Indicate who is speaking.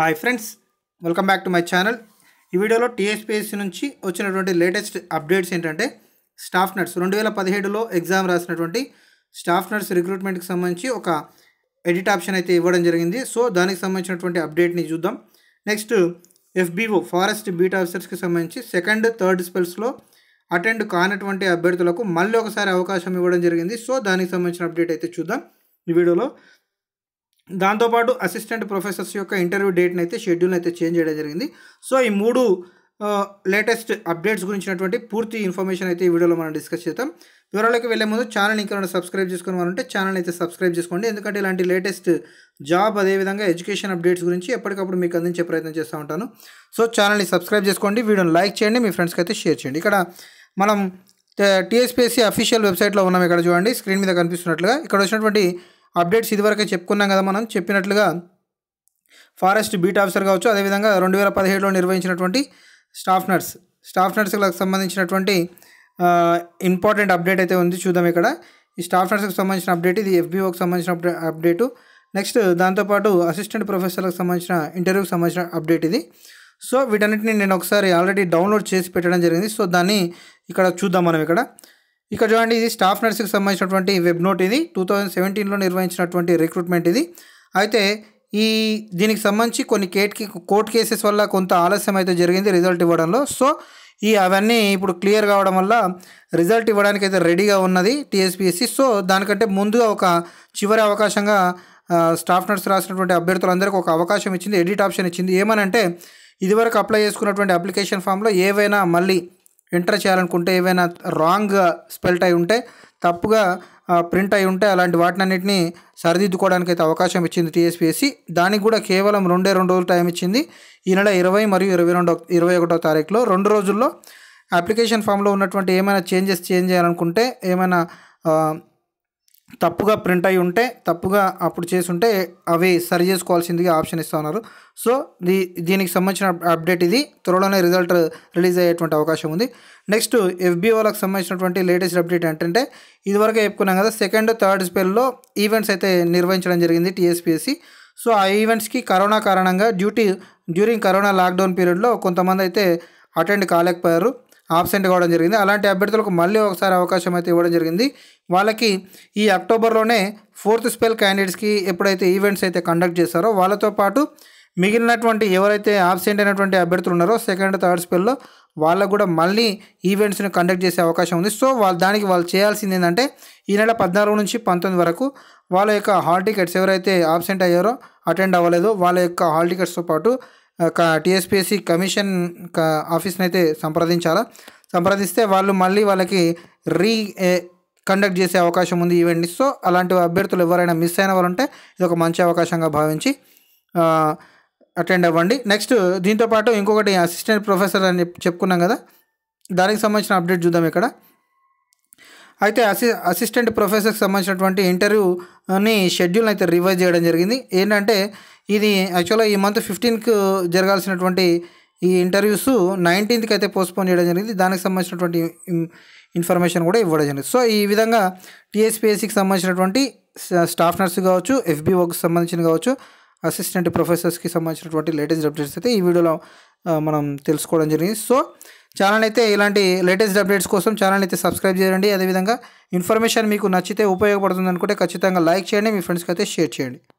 Speaker 1: hi friends welcome back to my channel ఈ వీడియోలో TSPSC నుంచి వచ్చినటువంటి లేటెస్ట్ అప్డేట్స్ ఏంటంటే స్టాఫ్ నర్స్ రెండు వేల పదిహేడులో ఎగ్జామ్ రాసినటువంటి స్టాఫ్ నర్స్ రిక్రూట్మెంట్కి సంబంధించి ఒక ఎడిట్ ఆప్షన్ అయితే ఇవ్వడం జరిగింది సో దానికి సంబంధించినటువంటి అప్డేట్ని చూద్దాం నెక్స్ట్ ఎఫ్బీఓ ఫారెస్ట్ బీట్ ఆఫీసర్స్కి సంబంధించి సెకండ్ థర్డ్ స్పెల్స్లో అటెండ్ కానటువంటి అభ్యర్థులకు మళ్ళీ ఒకసారి అవకాశం ఇవ్వడం జరిగింది సో దానికి సంబంధించిన అప్డేట్ అయితే చూద్దాం ఈ వీడియోలో దాంతోపాటు అసిస్టెంట్ ప్రొఫెసర్స్ యొక్క ఇంటర్వ్యూ డేట్ని అయితే షెడ్యూల్ అయితే చేంజ్ చేయడం జరిగింది సో ఈ మూడు లేటెస్ట్ అప్డేట్స్ గురించినటువంటి పూర్తి ఇన్ఫర్మేషన్ అయితే ఈ వీడియోలో మనం డిస్కస్ చేద్దాం వివరాలకు వెళ్ళే ముందు ఛానల్ ఇంకా సబ్స్క్రైబ్ చేసుకుని ఉంటే ఛానల్ అయితే సబ్స్క్రైబ్ చేసుకోండి ఎందుకంటే ఇలాంటి లేటెస్ట్ జాబ్ అదేవిధంగా ఎడ్యుకేషన్ అప్డేట్స్ గురించి ఎప్పటికప్పుడు మీకు అందించే ప్రయత్నం చేస్తూ ఉంటాను సో ఛానల్ని సబ్స్క్రైబ్ చేసుకోండి వీడియోని లైక్ చేయండి మీ ఫ్రెండ్స్కి అయితే షేర్ చేయండి ఇక్కడ మనం టీఎస్పీఎస్సీ అఫీషియల్ వెబ్సైట్లో ఉన్నాం ఇక్కడ చూడండి స్క్రీన్ మీద కనిపిస్తున్నట్లుగా ఇక్కడ వచ్చినటువంటి అప్డేట్స్ ఇదివరకే చెప్పుకున్నాం కదా మనం చెప్పినట్లుగా ఫారెస్ట్ బీట్ ఆఫీసర్ కావచ్చు అదేవిధంగా రెండు వేల పదిహేడులో నిర్వహించినటువంటి స్టాఫ్ నర్స్ స్టాఫ్ నర్స్లకు సంబంధించినటువంటి ఇంపార్టెంట్ అప్డేట్ అయితే ఉంది చూద్దాం ఇక్కడ ఈ స్టాఫ్ నర్స్కి సంబంధించిన అప్డేట్ ఇది ఎఫ్బీఓకి సంబంధించిన అప్డేటు నెక్స్ట్ దాంతోపాటు అసిస్టెంట్ ప్రొఫెసర్లకు సంబంధించిన ఇంటర్వ్యూకి సంబంధించిన అప్డేట్ ఇది సో వీటన్నిటిని నేను ఒకసారి ఆల్రెడీ డౌన్లోడ్ చేసి పెట్టడం జరిగింది సో దాన్ని ఇక్కడ చూద్దాం మనం ఇక్కడ ఇక్కడ చూడండి ఇది స్టాఫ్ నర్స్కి సంబంధించినటువంటి వెబ్ నోట్ ఇది టూ థౌజండ్ సెవెంటీన్లో నిర్వహించినటువంటి రిక్రూట్మెంట్ ఇది అయితే ఈ దీనికి సంబంధించి కొన్ని కేట్కి కోర్ట్ కేసెస్ వల్ల కొంత ఆలస్యం అయితే జరిగింది రిజల్ట్ ఇవ్వడంలో సో ఈ అవన్నీ ఇప్పుడు క్లియర్ కావడం వల్ల రిజల్ట్ ఇవ్వడానికి అయితే రెడీగా ఉన్నది టీఎస్పీఎస్సి సో దానికంటే ముందుగా ఒక చివరి అవకాశంగా స్టాఫ్ నర్స్ రాసినటువంటి అభ్యర్థులందరికీ ఒక అవకాశం ఇచ్చింది ఎడిట్ ఆప్షన్ ఇచ్చింది ఏమనంటే ఇదివరకు అప్లై చేసుకున్నటువంటి అప్లికేషన్ ఫామ్లో ఏవైనా మళ్ళీ ఎంటర్ చేయాలనుకుంటే ఏవైనా రాంగ్ స్పెల్ట్ అయి ఉంటే తప్పుగా ప్రింట్ అయి ఉంటే అలాంటి వాటిని అన్నింటినీ సరిదిద్దుకోవడానికి అయితే అవకాశం ఇచ్చింది టీఎస్పీఎస్సి దానికి కూడా కేవలం రెండే రెండు రోజులు టైం ఇచ్చింది ఈ నెల ఇరవై మరియు ఇరవై రెండో ఇరవై ఒకటో తారీఖులో రెండు రోజుల్లో అప్లికేషన్ ఫామ్లో ఉన్నటువంటి ఏమైనా చేంజెస్ చేంజ్ చేయాలనుకుంటే ఏమైనా తప్పుగా ప్రింట్ అయి ఉంటే తప్పుగా అప్పుడు చేసుంటే అవి సరి చేసుకోవాల్సిందిగా ఆప్షన్ ఇస్తూ ఉన్నారు సో దీ దీనికి సంబంధించిన అప్డేట్ ఇది త్వరలోనే రిజల్ట్ రిలీజ్ అయ్యేటువంటి అవకాశం ఉంది నెక్స్ట్ ఎఫ్బిఓలకు సంబంధించినటువంటి లేటెస్ట్ అప్డేట్ ఏంటంటే ఇదివరకే చెప్పుకున్నాం కదా సెకండ్ థర్డ్ స్పెల్లో ఈవెంట్స్ అయితే నిర్వహించడం జరిగింది టీఎస్పీఎస్సి సో ఆ ఈవెంట్స్కి కరోనా కారణంగా డ్యూటీ డ్యూరింగ్ కరోనా లాక్డౌన్ పీరియడ్లో కొంతమంది అయితే అటెండ్ కాలేకపోయారు ఆబ్సెంట్ కావడం జరిగింది అలాంటి అభ్యర్థులకు మళ్ళీ ఒకసారి అవకాశం అయితే ఇవ్వడం జరిగింది వాళ్ళకి ఈ అక్టోబర్లోనే ఫోర్త్ స్పెల్ క్యాండిడేట్స్కి ఎప్పుడైతే ఈవెంట్స్ అయితే కండక్ట్ చేస్తారో వాళ్ళతో పాటు మిగిలినటువంటి ఎవరైతే ఆబ్సెంట్ అయినటువంటి అభ్యర్థులు ఉన్నారో సెకండ్ థర్డ్ స్పెల్లో వాళ్ళకు కూడా మళ్ళీ ఈవెంట్స్ని కండక్ట్ చేసే అవకాశం ఉంది సో వాళ్ళు దానికి వాళ్ళు చేయాల్సింది ఏంటంటే ఈ నెల పద్నాలుగు నుంచి పంతొమ్మిది వరకు వాళ్ళ యొక్క హాల్ టికెట్స్ ఎవరైతే ఆబ్సెంట్ అయ్యారో అటెండ్ అవ్వలేదో వాళ్ళ యొక్క హాల్ టికెట్స్తో పాటు టీఎస్పీఎస్సీ కమిషన్ ఆఫీస్ని అయితే సంప్రదించాలా సంప్రదిస్తే వాళ్ళు మళ్ళీ వాళ్ళకి రీ కండక్ట్ చేసే అవకాశం ఉంది ఈవెంట్ని సో అలాంటి అభ్యర్థులు ఎవరైనా మిస్ అయిన వాళ్ళు ఉంటే ఇది ఒక మంచి అవకాశంగా భావించి అటెండ్ అవ్వండి నెక్స్ట్ దీంతోపాటు ఇంకొకటి అసిస్టెంట్ ప్రొఫెసర్ అని చెప్పుకున్నాం కదా దానికి సంబంధించిన అప్డేట్ చూద్దాం ఇక్కడ అయితే అసి అసిస్టెంట్ ప్రొఫెసర్కి సంబంధించినటువంటి ఇంటర్వ్యూని షెడ్యూల్ అయితే రివైజ్ చేయడం జరిగింది ఏంటంటే ఇది యాక్చువల్గా ఈ మంత్ ఫిఫ్టీన్కి జరగాల్సినటువంటి ఈ ఇంటర్వ్యూస్ నైన్టీన్త్కి అయితే పోస్ట్పోన్ చేయడం జరిగింది దానికి సంబంధించినటువంటి ఇన్ఫర్మేషన్ కూడా ఇవ్వడం జరిగింది సో ఈ విధంగా టీఎస్పిఎస్సికి సంబంధించినటువంటి స్టాఫ్ నర్స్ కావచ్చు ఎఫ్బీఓకి సంబంధించిన కావచ్చు అసిస్టెంట్ ప్రొఫెసర్స్కి సంబంధించినటువంటి లేటెస్ట్ అప్డేట్స్ అయితే ఈ వీడియోలో మనం తెలుసుకోవడం జరిగింది సో ఛానల్ అయితే ఇలాంటి లేటెస్ట్ అప్డేట్స్ కోసం ఛానల్ అయితే సబ్స్క్రైబ్ చేయండి అదేవిధంగా ఇన్ఫర్మేషన్ మీకు నచ్చితే ఉపయోగపడుతుంది అనుకుంటే ఖచ్చితంగా లైక్ చేయండి మీ ఫ్రెండ్స్కి అయితే షేర్ చేయండి